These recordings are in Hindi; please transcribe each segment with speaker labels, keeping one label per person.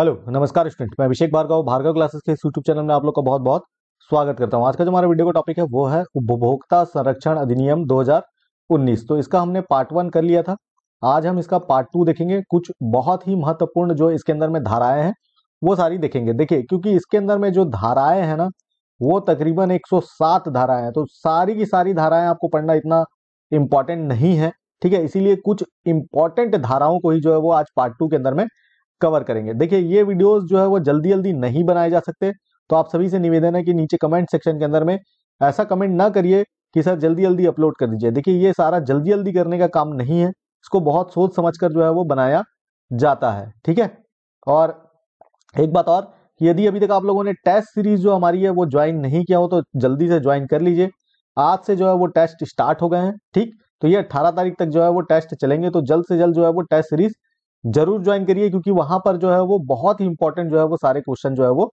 Speaker 1: हेलो नमस्कार स्टूडेंट मैं अभिषेक भार्गव भार्गव क्लासेस के यूट्यूब चैनल में आप लोग का बहुत बहुत स्वागत करता हूं आज का जो हमारा वीडियो का टॉपिक है वो है उपभोक्ता संरक्षण अधिनियम 2019 तो इसका हमने पार्ट वन कर लिया था आज हम इसका पार्ट टू देखेंगे कुछ बहुत ही महत्वपूर्ण जो इसके अंदर में धाराएं हैं वो सारी देखेंगे देखिये क्योंकि इसके अंदर में जो धाराएं हैं ना वो तकरीबन एक धाराएं हैं तो सारी की सारी धाराएं आपको पढ़ना इतना इम्पोर्टेंट नहीं है ठीक है इसीलिए कुछ इंपॉर्टेंट धाराओं को ही जो है वो आज पार्ट टू के अंदर में कवर करेंगे देखिए ये वीडियोस जो है वो जल्दी जल्दी नहीं बनाए जा सकते तो आप सभी से निवेदन है कि नीचे कमेंट सेक्शन के अंदर में ऐसा कमेंट ना करिए कि सर जल्दी जल्दी अपलोड कर दीजिए देखिए ये सारा जल्दी जल्दी करने का काम नहीं है इसको बहुत सोच समझ कर जो है वो बनाया जाता है ठीक है और एक बात और यदि अभी तक आप लोगों ने टेस्ट सीरीज जो हमारी है वो ज्वाइन नहीं किया हो तो जल्दी से ज्वाइन कर लीजिए आज से जो है वो टेस्ट स्टार्ट हो गए हैं ठीक तो ये 18 तारीख तक जो है वो टेस्ट चलेंगे तो जल्द से जल्द जो है वो टेस्ट सीरीज जरूर ज्वाइन करिए क्योंकि वहां पर जो है वो बहुत ही इंपॉर्टेंट जो है वो सारे क्वेश्चन जो है वो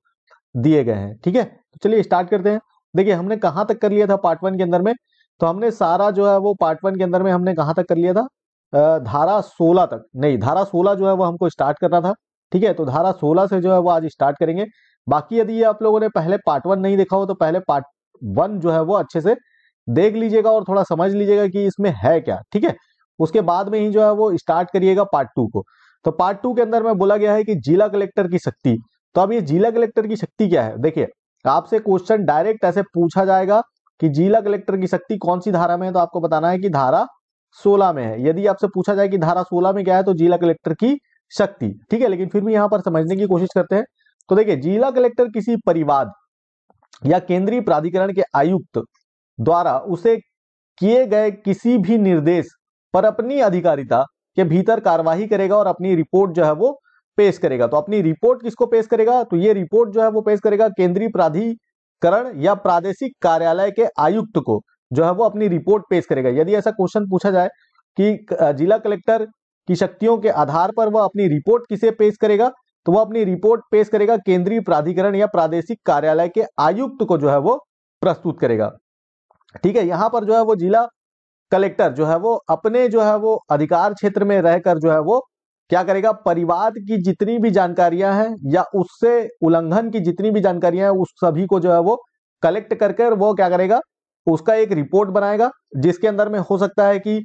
Speaker 1: दिए गए हैं ठीक है तो चलिए स्टार्ट करते हैं देखिए हमने कहां तक कर लिया था पार्ट वन के अंदर में तो हमने सारा जो है वो पार्ट वन के अंदर में हमने कहां तक कर लिया था धारा सोलह तक नहीं धारा सोलह जो है वो हमको स्टार्ट करना था ठीक है तो धारा सोलह से जो है वो आज स्टार्ट करेंगे बाकी यदि आप लोगों ने पहले पार्ट वन नहीं देखा हो तो पहले पार्ट वन जो है वो अच्छे से देख लीजिएगा और थोड़ा समझ लीजिएगा कि इसमें है क्या ठीक है उसके बाद में ही जो है वो स्टार्ट करिएगा पार्ट टू को तो पार्ट टू के अंदर में बोला गया है कि जिला कलेक्टर की शक्ति तो अब ये जिला कलेक्टर की शक्ति क्या है देखिए आपसे क्वेश्चन डायरेक्ट ऐसे पूछा जाएगा कि जिला कलेक्टर की शक्ति कौन सी धारा में है तो आपको बताना है कि धारा सोलह में है यदि आपसे पूछा जाए कि धारा सोलह में क्या है तो जिला कलेक्टर की शक्ति ठीक है लेकिन फिर भी यहाँ पर समझने की कोशिश करते हैं तो देखिए जिला कलेक्टर किसी परिवाद या केंद्रीय प्राधिकरण के आयुक्त द्वारा उसे किए गए किसी भी निर्देश पर अपनी अधिकारिता के भीतर कार्यवाही करेगा और अपनी रिपोर्ट जो है वो पेश करेगा तो अपनी रिपोर्ट किसको पेश करेगा तो ये रिपोर्ट जो है वो पेश करेगा केंद्रीय प्राधिकरण या प्रादेशिक कार्यालय के आयुक्त को जो है वो अपनी रिपोर्ट पेश करेगा यदि ऐसा क्वेश्चन पूछा जाए कि जिला कलेक्टर की शक्तियों के आधार पर वह अपनी रिपोर्ट किसे पेश करेगा तो वह अपनी रिपोर्ट पेश करेगा केंद्रीय प्राधिकरण या प्रादेशिक कार्यालय के आयुक्त को जो है वो प्रस्तुत करेगा ठीक है यहां पर जो है वो जिला कलेक्टर जो है वो अपने जो है वो अधिकार क्षेत्र में रहकर जो है वो क्या करेगा परिवाद की जितनी भी जानकारियां हैं या उससे उल्लंघन की जितनी भी जानकारियां हैं उस सभी को जो है वो कलेक्ट करके वो क्या करेगा उसका एक रिपोर्ट बनाएगा जिसके अंदर में हो सकता है कि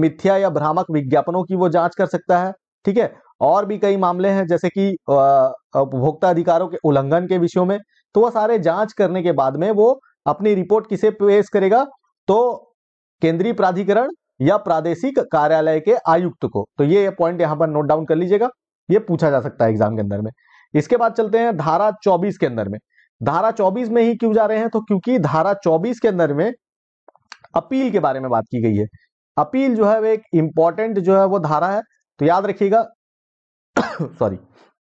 Speaker 1: मिथ्या या भ्रामक विज्ञापनों की वो जांच कर सकता है ठीक है और भी कई मामले हैं जैसे कि उपभोक्ता अधिकारों के उल्लंघन के विषयों में तो वह सारे जांच करने के बाद में वो अपनी रिपोर्ट किसे पेश करेगा तो केंद्रीय प्राधिकरण या प्रादेशिक कार्यालय के आयुक्त को तो ये पॉइंट यहां पर नोट डाउन कर लीजिएगा ये पूछा जा सकता है एग्जाम के अंदर में इसके बाद चलते हैं धारा 24 के अंदर में धारा 24 में ही क्यों जा रहे हैं तो क्योंकि धारा 24 के अंदर में अपील के बारे में बात की गई है अपील जो है वो एक इंपॉर्टेंट जो है वो धारा है तो याद रखिएगा सॉरी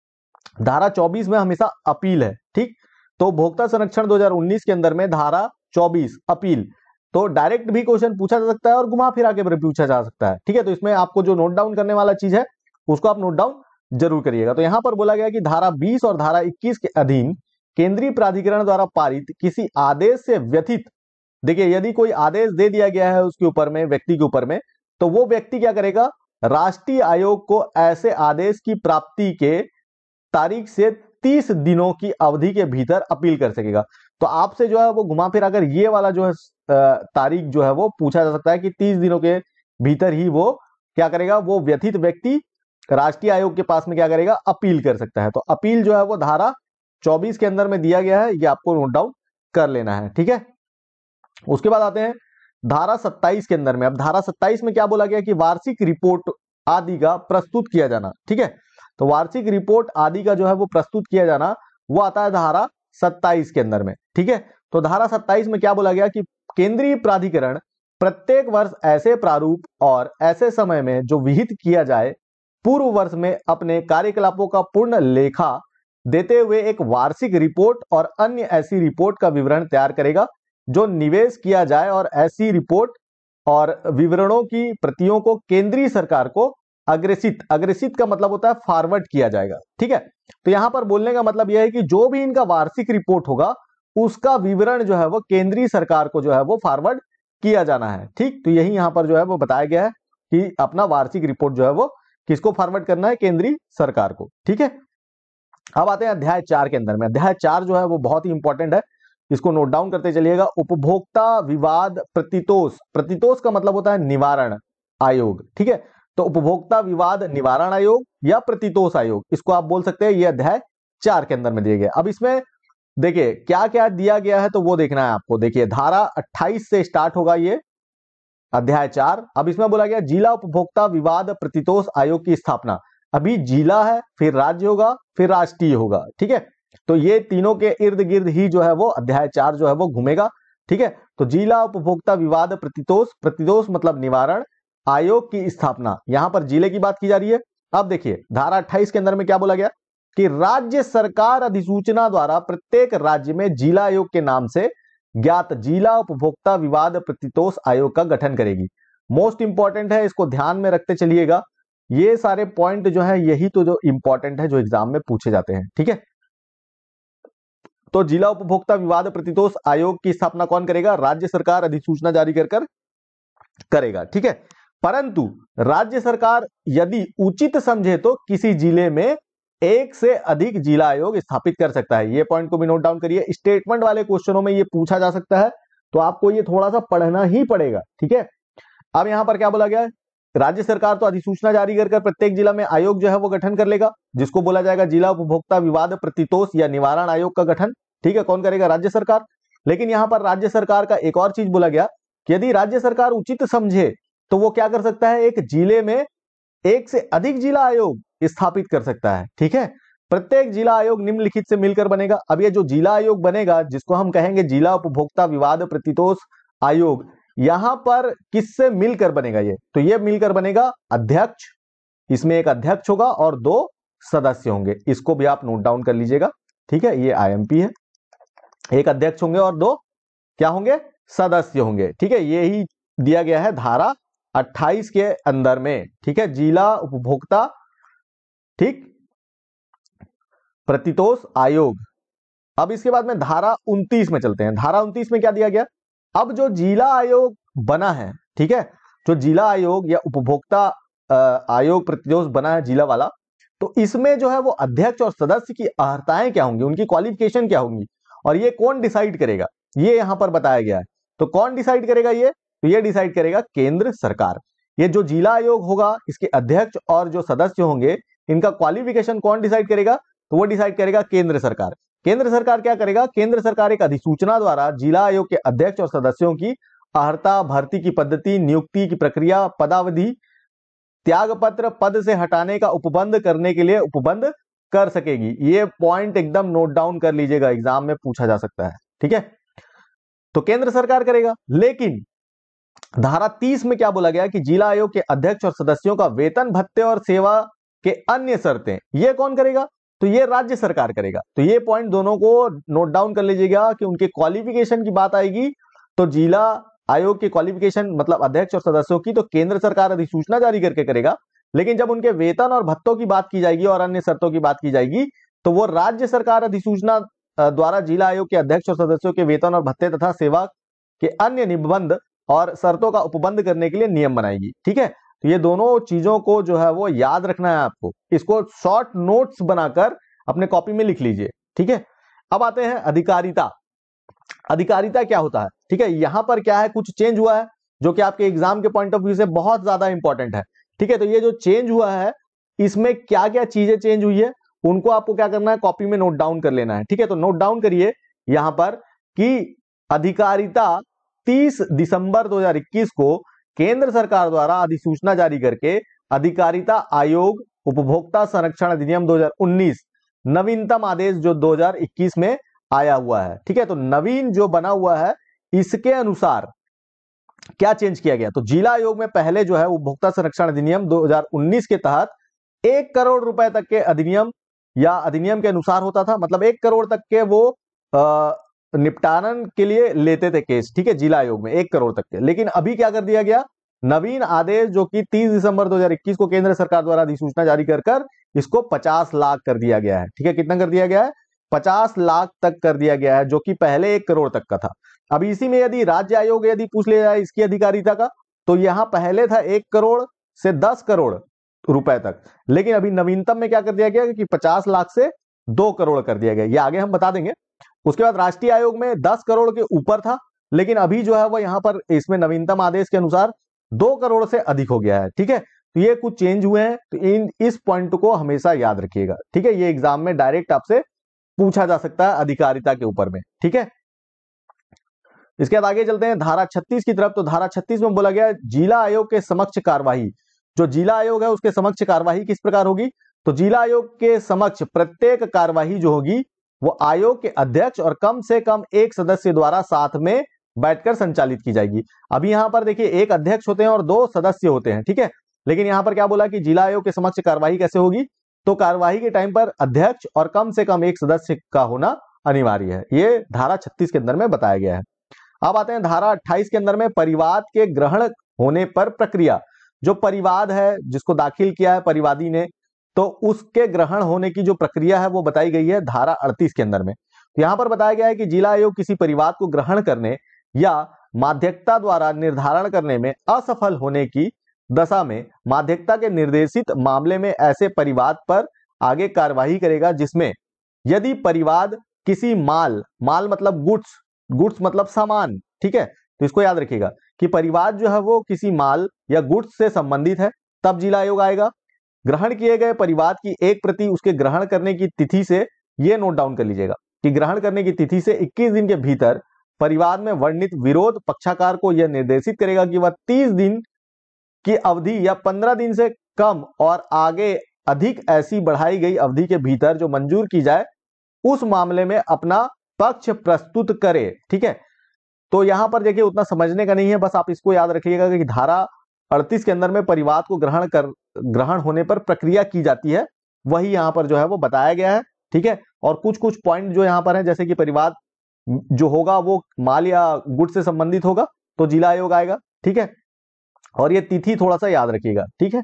Speaker 1: धारा 24 में हमेशा अपील है ठीक तो उपभोक्ता संरक्षण 2019 के अंदर में धारा 24 अपील तो डायरेक्ट भी क्वेश्चन पूछा जा सकता है और घुमा फिरा के पूछा जा सकता है ठीक है तो इसमें आपको जो नोट डाउन करने वाला चीज है उसको आप नोट डाउन जरूर करिएगा तो यहां पर बोला गया कि धारा 20 और धारा 21 के अधीन केंद्रीय प्राधिकरण द्वारा पारित किसी आदेश से व्यथित देखिए यदि कोई आदेश दे दिया गया है उसके ऊपर में व्यक्ति के ऊपर में तो वो व्यक्ति क्या करेगा राष्ट्रीय आयोग को ऐसे आदेश की प्राप्ति के तारीख से तीस दिनों की अवधि के भीतर अपील कर सकेगा तो आपसे जो है वो घुमा फिरा कर ये वाला जो है तारीख जो है वो पूछा जा सकता है कि तीस दिनों के भीतर ही वो क्या करेगा वो व्यथित व्यक्ति राष्ट्रीय आयोग के पास में क्या करेगा अपील कर सकता है तो अपील जो है वो धारा चौबीस के अंदर में दिया गया है ये आपको नोट डाउन कर लेना है ठीक है उसके बाद आते हैं धारा 27 के अंदर में अब धारा 27 में क्या बोला गया कि वार्षिक रिपोर्ट आदि का प्रस्तुत किया जाना ठीक है तो वार्षिक रिपोर्ट आदि का जो है वो प्रस्तुत किया जाना वो आता है धारा सत्ताईस के अंदर में ठीक है तो धारा सत्ताईस में क्या बोला गया कि केंद्रीय प्राधिकरण प्रत्येक वर्ष ऐसे प्रारूप और ऐसे समय में जो विहित किया जाए पूर्व वर्ष में अपने कार्यकलापों का पूर्ण लेखा देते हुए एक वार्षिक रिपोर्ट और अन्य ऐसी रिपोर्ट का विवरण तैयार करेगा जो निवेश किया जाए और ऐसी रिपोर्ट और विवरणों की प्रतियों को केंद्रीय सरकार को अग्रेसित अग्रेसित का मतलब होता है फॉरवर्ड किया जाएगा ठीक है तो यहां पर बोलने का मतलब यह है कि जो भी इनका वार्षिक रिपोर्ट होगा उसका विवरण जो है वो केंद्रीय सरकार को जो है वो फॉरवर्ड किया जाना है ठीक तो यही यहाँ पर जो है वो बताया गया है कि अपना वार्षिक रिपोर्ट जो है वो किसको फॉरवर्ड करना है केंद्रीय सरकार को ठीक है अब आते हैं अध्याय चार के अंदर में अध्याय चार जो है वो बहुत ही इंपॉर्टेंट है इसको नोट डाउन करते चलिएगा उपभोक्ता विवाद प्रतितोष प्रतितोष का मतलब होता है निवारण आयोग ठीक है तो उपभोक्ता विवाद निवारण आयोग या प्रतितोष आयोग इसको आप बोल सकते हैं ये अध्याय चार के अंदर में दिए गए अब इसमें देखिए क्या क्या दिया गया है तो वो देखना है आपको देखिए धारा 28 से स्टार्ट होगा ये अध्याय चार अब इसमें बोला गया जिला उपभोक्ता विवाद प्रतितोष आयोग की स्थापना अभी जिला है फिर राज्य होगा फिर राष्ट्रीय होगा ठीक है तो ये तीनों के इर्द गिर्द ही जो है वो अध्याय चार जो है वो घूमेगा ठीक है तो जिला उपभोक्ता विवाद प्रतितोष प्रतितोष मतलब निवारण आयोग की स्थापना यहां पर जिले की बात की जा रही है अब देखिए धारा अट्ठाईस के अंदर में क्या बोला गया कि राज्य सरकार अधिसूचना द्वारा प्रत्येक राज्य में जिला आयोग के नाम से ज्ञात जिला उपभोक्ता विवाद प्रतितोष आयोग का गठन करेगी मोस्ट इंपॉर्टेंट है इसको ध्यान में रखते चलिएगा ये सारे पॉइंट जो है यही तो जो इंपॉर्टेंट है जो एग्जाम में पूछे जाते हैं ठीक है तो जिला उपभोक्ता विवाद प्रतितोष आयोग की स्थापना कौन करेगा राज्य सरकार अधिसूचना जारी कर कर करेगा ठीक है परंतु राज्य सरकार यदि उचित समझे तो किसी जिले में एक से अधिक जिला आयोग स्थापित कर सकता है ये पॉइंट को भी नोट डाउन करिए स्टेटमेंट वाले क्वेश्चनों में ये पूछा जा सकता है तो आपको ये थोड़ा सा पढ़ना ही पड़ेगा ठीक है अब यहां पर क्या बोला गया राज्य सरकार तो अधिसूचना जारी कर प्रत्येक जिला में आयोग जो है वो गठन कर लेगा जिसको बोला जाएगा जिला उपभोक्ता विवाद प्रतितोष या निवारण आयोग का गठन ठीक है कौन करेगा राज्य सरकार लेकिन यहां पर राज्य सरकार का एक और चीज बोला गया कि यदि राज्य सरकार उचित समझे तो वो क्या कर सकता है एक जिले में एक से अधिक जिला आयोग स्थापित कर सकता है ठीक है प्रत्येक जिला आयोग निम्नलिखित से मिलकर बनेगा अब ये जो जिला आयोग बनेगा जिसको हम कहेंगे जिला उपभोक्ता विवाद प्रतितोष आयोग यहां पर किससे मिलकर बनेगा ये तो ये मिलकर बनेगा अध्यक्ष इसमें एक अध्यक्ष होगा और दो सदस्य होंगे इसको भी आप नोट डाउन कर लीजिएगा ठीक है ये आई है एक अध्यक्ष होंगे और दो क्या होंगे सदस्य होंगे ठीक है ये ही दिया गया है धारा 28 के अंदर में ठीक है जिला उपभोक्ता ठीक प्रतितोष आयोग अब इसके बाद में धारा 29 में चलते हैं धारा 29 में क्या दिया गया अब जो जिला आयोग बना है ठीक है जो जिला आयोग या उपभोक्ता आयोग प्रतितोष बना है जिला वाला तो इसमें जो है वो अध्यक्ष और सदस्य की अर्ताएं क्या होंगी उनकी क्वालिफिकेशन क्या होंगी और ये कौन डिसाइड करेगा ये यहां पर बताया गया है तो कौन डिसाइड करेगा ये तो ये डिसाइड करेगा केंद्र सरकार ये जो जिला आयोग होगा इसके अध्यक्ष और जो सदस्य होंगे इनका क्वालिफिकेशन कौन डिसाइड करेगा तो वो डिसाइड करेगा केंद्र सरकार केंद्र सरकार क्या करेगा केंद्र सरकार एक अधिसूचना द्वारा जिला आयोग के अध्यक्ष और सदस्यों की अहर्ता भर्ती की पद्धति नियुक्ति की प्रक्रिया पदावधि त्याग पत्र पद से हटाने का उपबंध करने के लिए उपबंध कर सकेगी ये पॉइंट एकदम नोट डाउन कर लीजिएगा एग्जाम में पूछा जा सकता है ठीक है तो केंद्र सरकार करेगा लेकिन धारा 30 में क्या बोला गया कि जिला आयोग के अध्यक्ष और सदस्यों का वेतन भत्ते और सेवा के अन्य शर्तें ये कौन करेगा तो ये राज्य सरकार करेगा तो ये पॉइंट दोनों को नोट डाउन कर लीजिएगा कि उनके क्वालिफिकेशन की बात आएगी तो जिला आयोग के क्वालिफिकेशन मतलब अध्यक्ष और सदस्यों की तो केंद्र सरकार अधिसूचना जारी करके करेगा लेकिन जब उनके वेतन और भत्तों की बात की जाएगी और अन्य शर्तों की बात की जाएगी तो वो राज्य सरकार अधिसूचना द्वारा जिला आयोग के अध्यक्ष और सदस्यों के वेतन और भत्ते तथा सेवा के अन्य निबंध और शर्तों का उपबंध करने के लिए नियम बनाएगी ठीक है तो ये दोनों चीजों को जो है वो याद रखना है आपको इसको शॉर्ट नोट्स बनाकर अपने कॉपी में लिख लीजिए ठीक है अब आते हैं अधिकारिता अधिकारिता क्या होता है ठीक है यहां पर क्या है कुछ चेंज हुआ है जो कि आपके एग्जाम के पॉइंट ऑफ व्यू से बहुत ज्यादा इंपॉर्टेंट है ठीक है तो ये जो चेंज हुआ है इसमें क्या क्या चीजें चेंज हुई है उनको आपको क्या करना है कॉपी में नोट डाउन कर लेना है ठीक है तो नोट डाउन करिए यहां पर कि अधिकारिता 30 दिसंबर 2021 को केंद्र सरकार द्वारा अधिसूचना जारी करके अधिकारिता आयोग उपभोक्ता संरक्षण अधिनियम 2019 नवीनतम आदेश जो 2021 में आया हुआ है ठीक है तो नवीन जो बना हुआ है इसके अनुसार क्या चेंज किया गया तो जिला आयोग में पहले जो है उपभोक्ता संरक्षण अधिनियम 2019 के तहत एक करोड़ रुपए तक के अधिनियम या अधिनियम के अनुसार होता था मतलब एक करोड़ तक के वो निपटारन के लिए लेते थे केस ठीक है जिला आयोग में एक करोड़ तक के लेकिन अभी क्या कर दिया गया नवीन आदेश जो कि 30 दिसंबर 2021 को केंद्र सरकार द्वारा अधिसूचना जारी कर कर इसको 50 लाख कर दिया गया है ठीक है कितना कर दिया गया है 50 लाख तक कर दिया गया है जो कि पहले एक करोड़ तक का था अब इसी में यदि राज्य आयोग यदि पूछ लिया जाए इसकी अधिकारिता का तो यहां पहले था एक करोड़ से दस करोड़ रुपए तक लेकिन अभी नवीनतम में क्या कर दिया गया कि पचास लाख से दो करोड़ कर दिया गया ये आगे हम बता देंगे उसके बाद राष्ट्रीय आयोग में दस करोड़ के ऊपर था लेकिन अभी जो है वो यहां पर इसमें नवीनतम आदेश के अनुसार दो करोड़ से अधिक हो गया है ठीक है तो ये कुछ चेंज हुए हैं तो इन इस पॉइंट को हमेशा याद रखिएगा ठीक है ये एग्जाम में डायरेक्ट आपसे पूछा जा सकता है अधिकारिता के ऊपर में ठीक है इसके बाद आगे चलते हैं धारा 36 की तरफ तो धारा 36 में बोला गया जिला आयोग के समक्ष कार्यवाही जो जिला आयोग है उसके समक्ष कार्यवाही किस प्रकार होगी तो जिला आयोग के समक्ष प्रत्येक कार्यवाही जो होगी वो आयोग के अध्यक्ष और कम से कम एक सदस्य द्वारा साथ में बैठकर संचालित की जाएगी अभी यहां पर देखिए एक अध्यक्ष होते हैं और दो सदस्य होते हैं ठीक है लेकिन यहां पर क्या बोला कि जिला आयोग के समक्ष कार्यवाही कैसे होगी तो कार्यवाही के टाइम पर अध्यक्ष और कम से कम एक सदस्य का होना अनिवार्य है ये धारा छत्तीस के अंदर में बताया गया है अब आते हैं धारा अट्ठाईस के अंदर में परिवाद के ग्रहण होने पर प्रक्रिया जो परिवाद है जिसको दाखिल किया है परिवादी ने तो उसके ग्रहण होने की जो प्रक्रिया है वो बताई गई है धारा अड़तीस के अंदर में तो यहां पर बताया गया है कि जिला आयोग किसी परिवार को ग्रहण करने या माध्यक्ता द्वारा निर्धारण करने में असफल होने की दशा में माध्यक्ता के निर्देशित मामले में ऐसे परिवाद पर आगे कार्यवाही करेगा जिसमें यदि परिवाद किसी माल माल मतलब गुड्स गुड्स मतलब सामान ठीक है तो इसको याद रखिएगा कि परिवाद जो है वो किसी माल या गुड्स से संबंधित है तब जिला आयोग आएगा ग्रहण किए गए परिवाद की एक प्रति उसके ग्रहण करने की तिथि से यह नोट डाउन कर लीजिएगा कि ग्रहण करने की तिथि से 21 दिन के भीतर परिवाद में वर्णित विरोध पक्षाकार को यह निर्देशित करेगा कि वह 30 दिन की अवधि या 15 दिन से कम और आगे अधिक ऐसी बढ़ाई गई अवधि के भीतर जो मंजूर की जाए उस मामले में अपना पक्ष प्रस्तुत करे ठीक है तो यहां पर देखिए उतना समझने का नहीं है बस आप इसको याद रखिएगा कि धारा अड़तीस के अंदर में परिवाद को ग्रहण कर ग्रहण होने पर प्रक्रिया की जाती है वही यहाँ पर जो है वो बताया गया है ठीक है और कुछ कुछ पॉइंट जो यहाँ पर है जैसे कि परिवार जो होगा वो माल या गुड से संबंधित होगा तो जिला आयोग आएगा ठीक है और ये तिथि थोड़ा सा याद रखिएगा ठीक है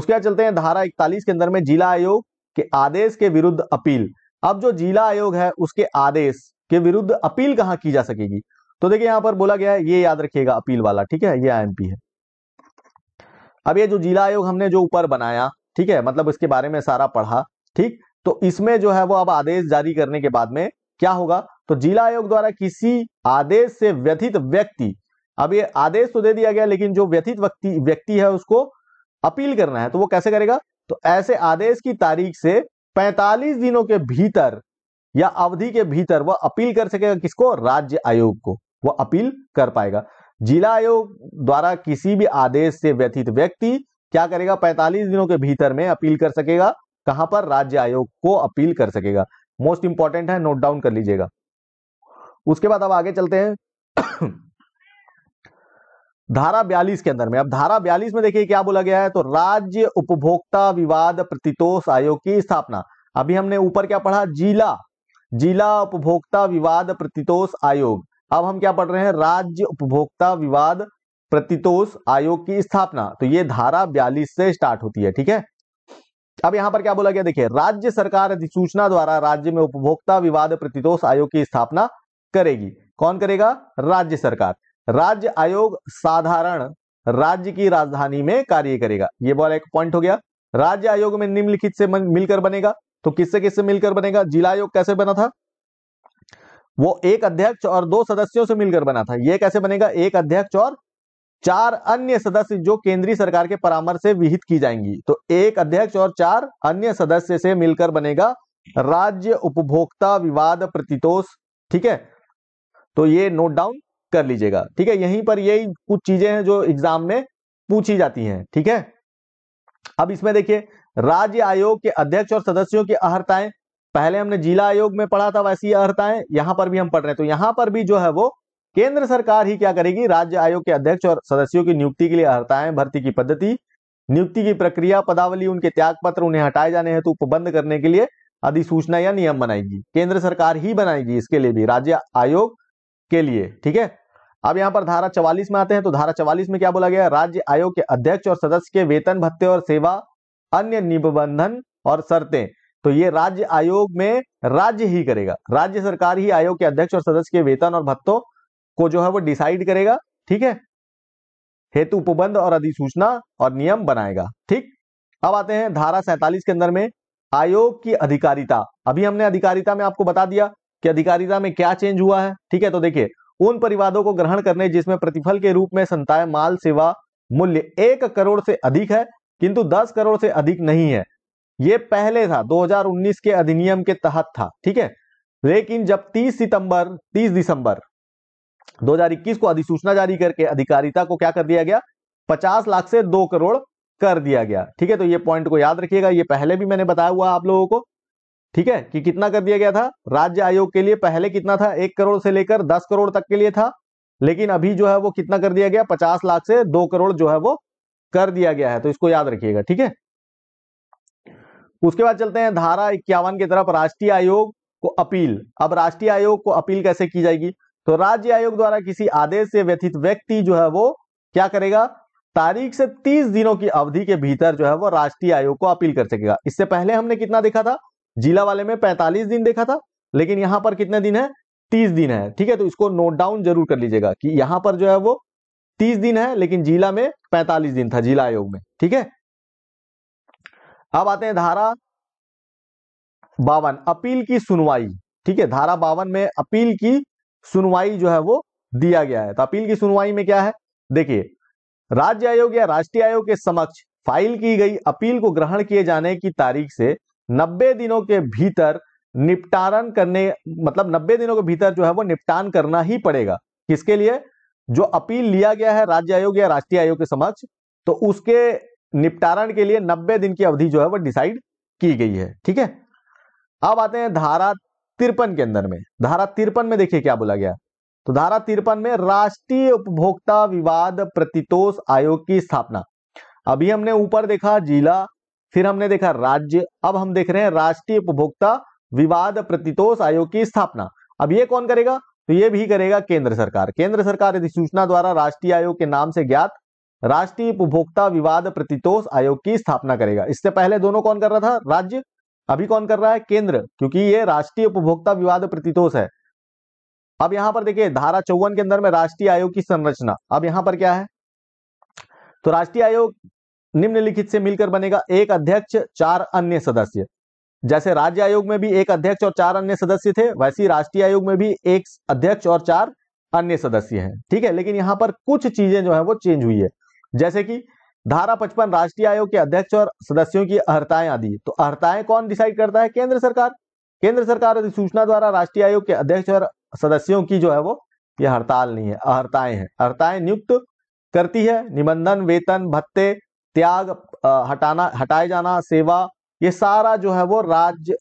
Speaker 1: उसके बाद चलते हैं धारा इकतालीस के अंदर में जिला आयोग के आदेश के विरुद्ध अपील अब जो जिला आयोग है उसके आदेश के विरुद्ध अपील कहाँ की जा सकेगी तो देखिए यहां पर बोला गया है ये याद रखिएगा अपील वाला ठीक है ये आई है अब ये जो जिला आयोग हमने जो ऊपर बनाया ठीक है मतलब इसके बारे में सारा पढ़ा ठीक तो इसमें जो है वो अब आदेश जारी करने के बाद में क्या होगा तो जिला आयोग द्वारा किसी आदेश से व्यथित व्यक्ति अब ये आदेश तो दे दिया गया लेकिन जो व्यथित व्यक्ति व्यक्ति है उसको अपील करना है तो वो कैसे करेगा तो ऐसे आदेश की तारीख से 45 दिनों के भीतर या अवधि के भीतर वह अपील कर सकेगा किसको राज्य आयोग को वह अपील कर पाएगा जिला आयोग द्वारा किसी भी आदेश से व्यथित व्यक्ति क्या करेगा 45 दिनों के भीतर में अपील कर सकेगा कहां पर राज्य आयोग को अपील कर सकेगा मोस्ट इंपॉर्टेंट है नोट डाउन कर लीजिएगा उसके बाद अब आगे चलते हैं धारा बयालीस के अंदर में अब धारा बयालीस में देखिए क्या बोला गया है तो राज्य उपभोक्ता विवाद प्रतितोष आयोग की स्थापना अभी हमने ऊपर क्या पढ़ा जिला जिला उपभोक्ता विवाद प्रतितोष आयोग अब हम क्या पढ़ रहे हैं राज्य उपभोक्ता विवाद प्रतितोष आयोग की स्थापना तो ये धारा बयालीस से स्टार्ट होती है ठीक है अब यहां पर क्या बोला गया देखिए राज्य सरकार अधिसूचना द्वारा राज्य में उपभोक्ता विवाद प्रतितोष आयोग की स्थापना करेगी कौन करेगा राज्य सरकार राज्य आयोग साधारण राज्य की राजधानी में कार्य करेगा ये बोला एक पॉइंट हो गया राज्य आयोग में निम्नलिखित से मिलकर बनेगा तो किससे किससे मिलकर बनेगा जिला आयोग कैसे बना था वो एक अध्यक्ष और दो सदस्यों से मिलकर बना था यह कैसे बनेगा एक अध्यक्ष और चार अन्य सदस्य जो केंद्रीय सरकार के परामर्श से विहित की जाएंगी तो एक अध्यक्ष और चार अन्य सदस्य से मिलकर बनेगा राज्य उपभोक्ता विवाद प्रतितोष ठीक है तो ये नोट डाउन कर लीजिएगा ठीक है यहीं पर यही कुछ चीजें हैं जो एग्जाम में पूछी जाती हैं ठीक है अब इसमें देखिए राज्य आयोग के अध्यक्ष और सदस्यों की अर्हताएं पहले हमने जिला आयोग में पढ़ा था वैसी अर्थाएं यहां पर भी हम पढ़ रहे हैं तो यहां पर भी जो है वो केंद्र सरकार ही क्या करेगी राज्य आयोग के अध्यक्ष और सदस्यों की नियुक्ति के लिए अर्थाएं भर्ती की पद्धति नियुक्ति की प्रक्रिया पदावली उनके त्याग पत्र उन्हें हटाए जाने हेतु उपबंध करने के लिए अधिसूचना या नियम बनाएगी केंद्र सरकार ही बनाएगी इसके लिए भी राज्य आयोग के लिए ठीक है अब यहाँ पर धारा चवालीस में आते हैं तो धारा चवालीस में क्या बोला गया राज्य आयोग के अध्यक्ष और सदस्य के वेतन भत्ते और सेवा अन्य निबंधन और शर्तें तो ये राज्य आयोग में राज्य ही करेगा राज्य सरकार ही आयोग के अध्यक्ष और सदस्य के वेतन और भत्तों को जो है वो डिसाइड करेगा ठीक है हेतु उपबंध और अधिसूचना और नियम बनाएगा ठीक अब आते हैं धारा सैतालीस के अंदर में आयोग की अधिकारिता अभी हमने अधिकारिता में आपको बता दिया कि अधिकारिता में क्या चेंज हुआ है ठीक है तो देखिए उन परिवादों को ग्रहण करने जिसमें प्रतिफल के रूप में संताय माल सेवा मूल्य एक करोड़ से अधिक है किंतु दस करोड़ से अधिक नहीं है ये पहले था 2019 के अधिनियम के तहत था ठीक है लेकिन जब 30 सितंबर 30 दिसंबर 2021 को अधिसूचना जारी करके अधिकारिता को क्या कर दिया गया 50 लाख से 2 करोड़ कर दिया गया ठीक है तो ये पॉइंट को याद रखिएगा ये पहले भी मैंने बताया हुआ आप लोगों को ठीक है कि कितना कर दिया गया था राज्य आयोग के लिए पहले कितना था एक करोड़ से लेकर दस करोड़ तक के लिए था लेकिन अभी जो है वो कितना कर दिया गया पचास लाख से दो करोड़ जो है वो कर दिया गया है तो इसको याद रखिएगा ठीक है उसके बाद चलते हैं धारा इक्यावन की तरफ राष्ट्रीय आयोग को अपील अब राष्ट्रीय आयोग को अपील कैसे की जाएगी तो राज्य आयोग द्वारा किसी आदेश से व्यथित व्यक्ति जो है वो क्या करेगा तारीख से 30 दिनों की अवधि के भीतर जो है वो राष्ट्रीय आयोग को अपील कर सकेगा इससे पहले हमने कितना देखा था जिला वाले में 45 दिन देखा था लेकिन यहाँ पर कितने दिन है 30 दिन है ठीक है तो इसको नोट डाउन जरूर कर लीजिएगा कि यहाँ पर जो है वो 30 दिन है लेकिन जिला में 45 दिन था जिला आयोग में ठीक है अब आते हैं धारा बावन अपील की सुनवाई ठीक है धारा बावन में अपील की सुनवाई जो है वो दिया गया है तो अपील की सुनवाई में क्या है देखिए राज्य आयोग या राष्ट्रीय आयोग के समक्ष फाइल की गई अपील को ग्रहण किए जाने की तारीख से 90 दिनों के भीतर निपटारण करने मतलब 90 दिनों के भीतर जो है वो निपटान करना ही पड़ेगा किसके लिए जो अपील लिया गया है राज्य आयोग या राष्ट्रीय आयोग के समक्ष तो उसके निपटारण के लिए 90 दिन की अवधि जो है वो डिसाइड की गई है ठीक है अब आते हैं धारा तिरपन के अंदर में धारा तिरपन में देखिए क्या बोला गया तो धारा तिरपन में राष्ट्रीय उपभोक्ता विवाद प्रतितोष आयोग की स्थापना अभी हमने ऊपर देखा जिला फिर हमने देखा राज्य अब हम देख रहे हैं राष्ट्रीय उपभोक्ता विवाद प्रतितोष आयोग की स्थापना अब ये कौन करेगा तो ये भी करेगा केंद्र सरकार केंद्र सरकार अधिसूचना द्वारा राष्ट्रीय आयोग के नाम से ज्ञात राष्ट्रीय उपभोक्ता विवाद प्रतितोष आयोग की स्थापना करेगा इससे पहले दोनों कौन कर रहा था राज्य अभी कौन कर रहा है केंद्र क्योंकि ये राष्ट्रीय उपभोक्ता विवाद प्रतितोष है अब यहां पर देखिए धारा चौवन के अंदर में राष्ट्रीय आयोग की संरचना अब यहां पर क्या है तो राष्ट्रीय आयोग निम्नलिखित से मिलकर बनेगा एक अध्यक्ष चार अन्य सदस्य जैसे राज्य आयोग में भी एक अध्यक्ष और चार अन्य सदस्य थे वैसे ही राष्ट्रीय आयोग में भी एक अध्यक्ष और चार अन्य सदस्य हैं ठीक है लेकिन यहां पर कुछ चीजें जो है वो चेंज हुई है जैसे कि धारा पचपन राष्ट्रीय आयोग के अध्यक्ष और सदस्यों की अर्हताएं आदि तो अर्हताएं कौन डिसाइड करता है केंद्र सरकार केंद्र सरकार अधिसूचना द्वारा राष्ट्रीय आयोग के अध्यक्ष और सदस्यों की जो है वो ये हड़ताल नहीं है अहर्ताएं हैं अहर्ताएं नियुक्त करती है निबंधन वेतन भत्ते त्याग हटाना हटाए जाना सेवा ये सारा जो है वो राज्य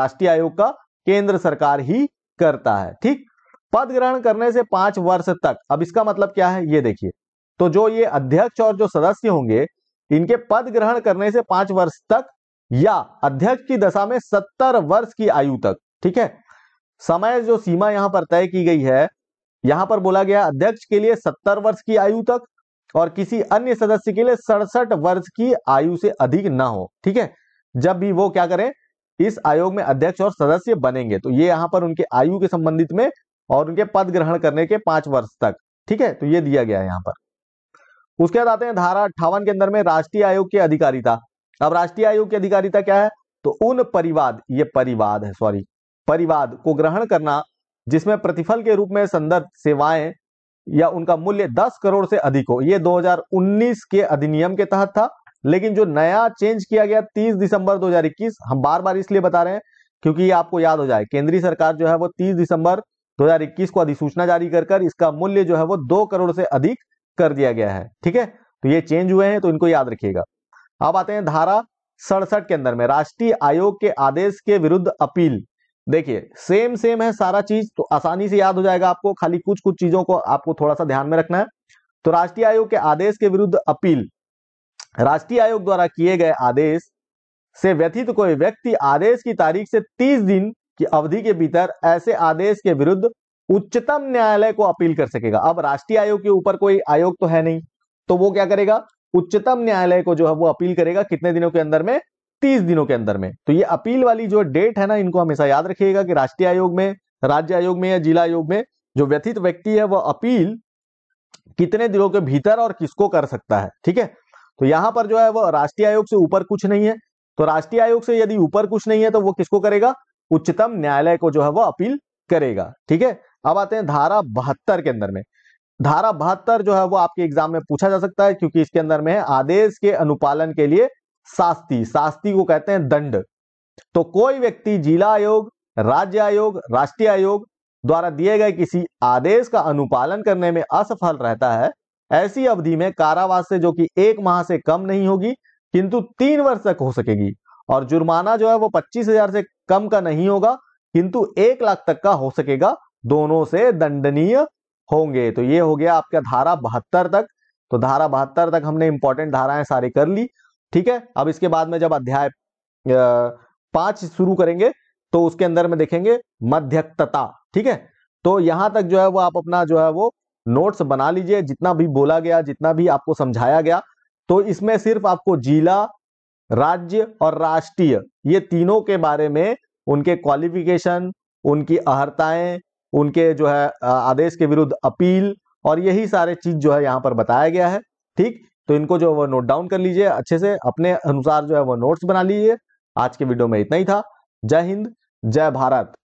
Speaker 1: राष्ट्रीय आयोग का केंद्र सरकार ही करता है ठीक पद ग्रहण करने से पांच वर्ष तक अब इसका मतलब क्या है ये देखिए तो जो ये अध्यक्ष और जो सदस्य होंगे इनके पद ग्रहण करने से पांच वर्ष तक या अध्यक्ष की दशा में सत्तर वर्ष की आयु तक ठीक है समय जो सीमा यहां पर तय की गई है यहां पर बोला गया अध्यक्ष के लिए सत्तर वर्ष की आयु तक और किसी अन्य सदस्य के लिए सड़सठ वर्ष की आयु से अधिक ना हो ठीक है जब भी वो क्या करें इस आयोग में अध्यक्ष और सदस्य बनेंगे तो ये यहां पर उनके आयु के संबंधित में और उनके पद ग्रहण करने के पांच वर्ष तक ठीक है तो ये दिया गया है यहां पर उसके बाद आते हैं धारा अट्ठावन के अंदर में राष्ट्रीय आयोग की अधिकारिता अब राष्ट्रीय आयोग की अधिकारिता क्या है तो उन परिवाद ये परिवाद है सॉरी परिवाद को ग्रहण करना जिसमें प्रतिफल के रूप में संदर्भ सेवाएं या उनका मूल्य 10 करोड़ से अधिक हो यह 2019 के अधिनियम के तहत था लेकिन जो नया चेंज किया गया 30 दिसंबर 2021 हम बार बार इसलिए बता रहे हैं क्योंकि ये आपको याद हो जाए केंद्रीय सरकार जो है वो 30 दिसंबर 2021 को अधिसूचना जारी कर कर इसका मूल्य जो है वो दो करोड़ से अधिक कर दिया गया है ठीक है तो ये चेंज हुए हैं तो इनको याद रखिएगा अब आते हैं धारा सड़सठ के अंदर में राष्ट्रीय आयोग के आदेश के विरुद्ध अपील देखिए सेम सेम है सारा चीज तो आसानी से याद हो जाएगा आपको खाली कुछ कुछ चीजों को आपको थोड़ा सा ध्यान में रखना है तो राष्ट्रीय आयोग के आदेश के विरुद्ध अपील राष्ट्रीय आयोग द्वारा किए गए आदेश से व्यथित कोई व्यक्ति आदेश की तारीख से 30 दिन की अवधि के भीतर ऐसे आदेश के विरुद्ध उच्चतम न्यायालय को अपील कर सकेगा अब राष्ट्रीय आयोग के ऊपर कोई आयोग तो है नहीं तो वो क्या करेगा उच्चतम न्यायालय को जो है वो अपील करेगा कितने दिनों के अंदर में तीस दिनों के अंदर में तो ये अपील वाली जो डेट है ना इनको हमेशा याद रखिएगा कि राष्ट्रीय आयोग में राज्य आयोग में या जिला आयोग में जो व्यथित व्यक्ति है वह अपील कितने दिनों के भीतर और किसको कर सकता है ठीक है तो यहां पर जो है वह राष्ट्रीय आयोग से ऊपर कुछ नहीं है तो राष्ट्रीय आयोग से यदि ऊपर कुछ नहीं है तो वो किसको करेगा उच्चतम न्यायालय को जो है वह अपील करेगा ठीक है अब आते हैं धारा बहत्तर के अंदर में धारा बहत्तर जो है वो आपके एग्जाम में पूछा जा सकता है क्योंकि इसके अंदर में है आदेश के अनुपालन के लिए शास्ती शास्ती को कहते हैं दंड तो कोई व्यक्ति जिला आयोग राज्य आयोग राष्ट्रीय आयोग द्वारा दिए गए किसी आदेश का अनुपालन करने में असफल रहता है ऐसी अवधि में कारावास से जो कि एक माह से कम नहीं होगी किंतु तीन वर्ष तक हो सकेगी और जुर्माना जो है वो पच्चीस हजार से कम का नहीं होगा किंतु एक लाख तक का हो सकेगा दोनों से दंडनीय होंगे तो ये हो गया आपका धारा बहत्तर तक तो धारा बहत्तर तक हमने इंपॉर्टेंट धाराएं सारी कर ली ठीक है अब इसके बाद में जब अध्याय पांच शुरू करेंगे तो उसके अंदर में देखेंगे मध्यकता ठीक है तो यहां तक जो है वो आप अपना जो है वो नोट्स बना लीजिए जितना भी बोला गया जितना भी आपको समझाया गया तो इसमें सिर्फ आपको जिला राज्य और राष्ट्रीय ये तीनों के बारे में उनके क्वालिफिकेशन उनकी अहर्ताएं उनके जो है आदेश के विरुद्ध अपील और यही सारे चीज जो है यहाँ पर बताया गया है ठीक तो इनको जो है नोट डाउन कर लीजिए अच्छे से अपने अनुसार जो है वो नोट्स बना लीजिए आज के वीडियो में इतना ही था जय हिंद जय भारत